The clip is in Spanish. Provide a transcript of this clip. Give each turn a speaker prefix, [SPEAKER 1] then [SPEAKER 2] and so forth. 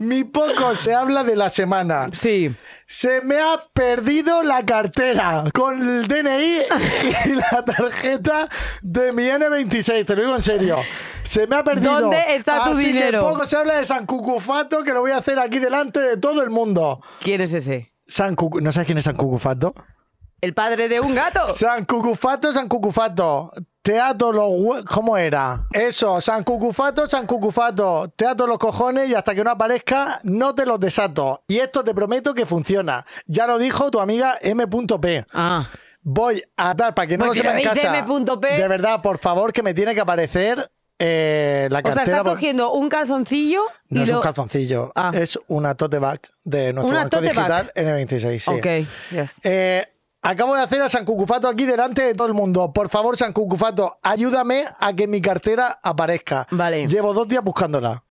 [SPEAKER 1] Mi poco se habla de la semana. Sí. Se me ha perdido la cartera con el DNI y la tarjeta de mi N26, te lo digo en serio. Se me ha perdido. ¿Dónde está tu dinero? Que poco se habla de San Cucufato, que lo voy a hacer aquí delante de todo el mundo.
[SPEAKER 2] ¿Quién es ese? San ¿No sabes quién es San Cucufato?
[SPEAKER 1] El padre de un gato. San Cucufato, San Cucufato ato los ¿Cómo era? Eso, San Cucufato, San Cucufato. ato los cojones y hasta que no aparezca, no te los desato. Y esto te prometo que funciona. Ya lo dijo tu amiga M.P. Ah. Voy a dar, para que no lo sepa en casa. De verdad, por favor, que me tiene que aparecer eh, la cartera. O sea, estás
[SPEAKER 3] cogiendo un calzoncillo. No es un
[SPEAKER 1] calzoncillo, ah. es una tote bag de nuestro banco digital N26. Ok, yes. Eh, Acabo de hacer a San Cucufato aquí delante de todo el mundo. Por favor, San Cucufato, ayúdame a que mi cartera aparezca. Vale. Llevo dos días buscándola.